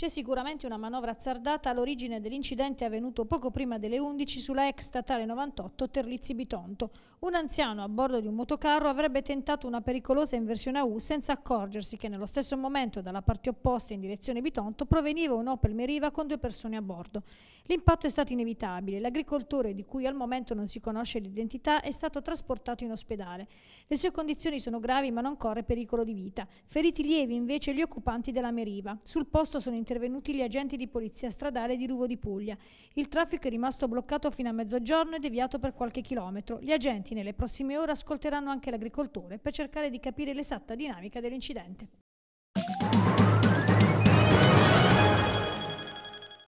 C'è sicuramente una manovra azzardata all'origine dell'incidente avvenuto poco prima delle 11 sulla ex statale 98 Terlizzi Bitonto. Un anziano a bordo di un motocarro avrebbe tentato una pericolosa inversione a U senza accorgersi che nello stesso momento dalla parte opposta in direzione Bitonto proveniva un Opel Meriva con due persone a bordo. L'impatto è stato inevitabile. L'agricoltore, di cui al momento non si conosce l'identità, è stato trasportato in ospedale. Le sue condizioni sono gravi ma non corre pericolo di vita. Feriti lievi invece gli occupanti della Meriva. Sul posto sono intervenuti intervenuti gli agenti di polizia stradale di Ruvo di Puglia. Il traffico è rimasto bloccato fino a mezzogiorno e deviato per qualche chilometro. Gli agenti nelle prossime ore ascolteranno anche l'agricoltore per cercare di capire l'esatta dinamica dell'incidente.